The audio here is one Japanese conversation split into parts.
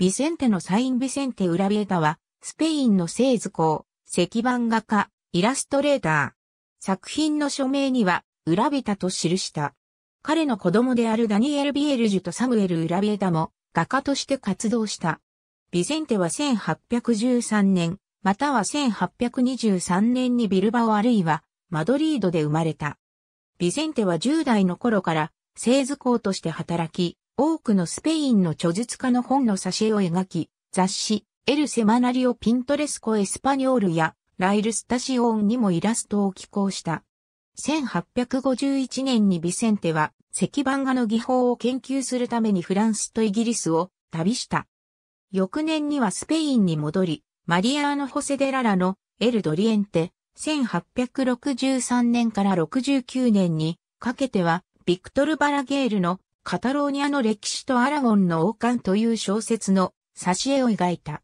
ビセンテのサインビセンテ・ウラビエタは、スペインの製図工、石版画家、イラストレーター。作品の署名には、ウラビタと記した。彼の子供であるダニエル・ビエルジュとサムエル・ウラビエタも、画家として活動した。ビセンテは1813年、または1823年にビルバオあるいは、マドリードで生まれた。ビセンテは10代の頃から、製図工として働き、多くのスペインの著述家の本の挿絵を描き、雑誌、エルセマナリオ・ピントレスコ・エスパニョールや、ライル・スタシオンにもイラストを寄稿した。1851年にビセンテは、石版画の技法を研究するためにフランスとイギリスを旅した。翌年にはスペインに戻り、マリアーノ・ホセデララのエル・ドリエンテ、1863年から69年にかけては、ビクトル・バラゲールのカタローニアの歴史とアラゴンの王冠という小説の挿絵を描いた。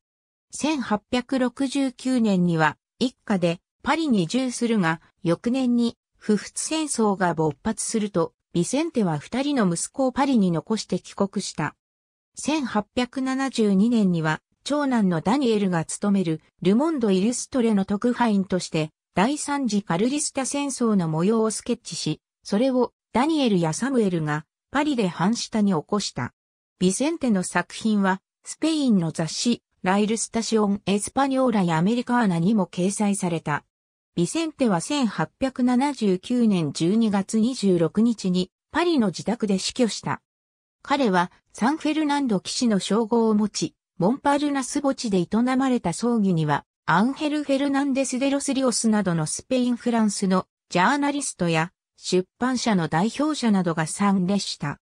1869年には一家でパリに移住するが、翌年に不仏戦争が勃発すると、ビセンテは二人の息子をパリに残して帰国した。1872年には、長男のダニエルが務めるルモンド・イルストレの特派員として、第三次カルリスタ戦争の模様をスケッチし、それをダニエルやサムエルがパリで半下に起こした。ビセンテの作品は、スペインの雑誌、ライルスタシオン・エスパニョーラやアメリカーナにも掲載された。ビセンテは1879年12月26日にパリの自宅で死去した。彼はサンフェルナンド騎士の称号を持ち、モンパルナス墓地で営まれた葬儀には、アンヘル・フェルナンデス・デロス・リオスなどのスペイン・フランスのジャーナリストや出版社の代表者などが参列した。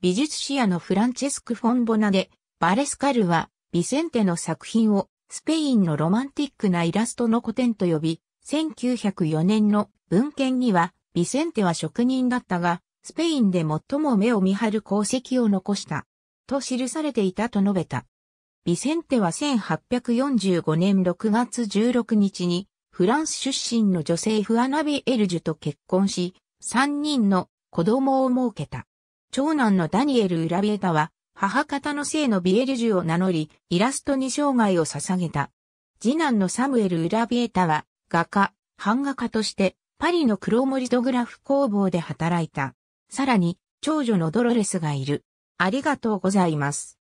美術史屋のフランチェスク・フォン・ボナで、バレスカルは、ビセンテの作品を、スペインのロマンティックなイラストの古典と呼び、1904年の文献には、ビセンテは職人だったが、スペインで最も目を見張る功績を残した、と記されていたと述べた。ビセンテは1845年6月16日にフランス出身の女性フアナビ・エルジュと結婚し、3人の子供を設けた。長男のダニエル・ウラビエタは、母方の姓のビエルジュを名乗り、イラストに生涯を捧げた。次男のサムエル・ウラビエタは、画家、版画家として、パリのクロモリドグラフ工房で働いた。さらに、長女のドロレスがいる。ありがとうございます。